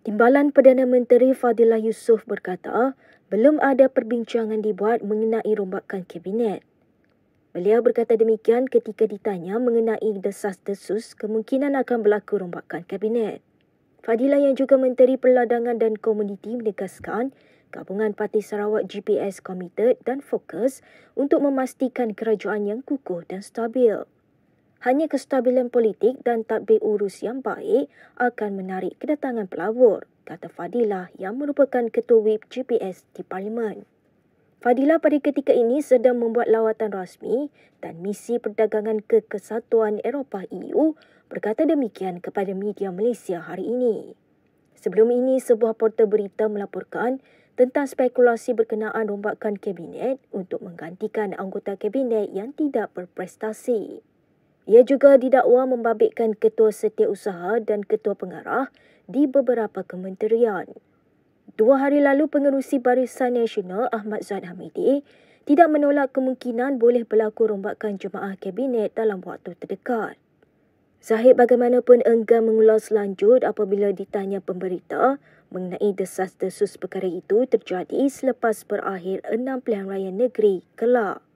Timbalan Perdana Menteri Fadilah Yusof berkata, belum ada perbincangan dibuat mengenai rombakan kabinet. Beliau berkata demikian ketika ditanya mengenai desas-desus kemungkinan akan berlaku rombakan kabinet. Fadilah yang juga Menteri Perladangan dan Komuniti menegaskan gabungan Parti Sarawak GPS committed dan fokus untuk memastikan kerajaan yang kukuh dan stabil. Hanya kestabilan politik dan tadbir urus yang baik akan menarik kedatangan pelabur, kata Fadilah yang merupakan ketua WIP GPS di Parlimen. Fadilah pada ketika ini sedang membuat lawatan rasmi dan misi perdagangan ke Kesatuan Eropah EU berkata demikian kepada media Malaysia hari ini. Sebelum ini, sebuah portal berita melaporkan tentang spekulasi berkenaan rombakan kabinet untuk menggantikan anggota kabinet yang tidak berprestasi. Ia juga didakwa membabitkan ketua setiausaha dan ketua pengarah di beberapa kementerian. Dua hari lalu, pengerusi Barisan Nasional Ahmad Zahid Hamidi tidak menolak kemungkinan boleh berlaku rombakan jemaah kabinet dalam waktu terdekat. Zahid bagaimanapun enggan mengulas lanjut apabila ditanya pemberita mengenai desas-desus perkara itu terjadi selepas berakhir enam pilihan raya negeri kelak.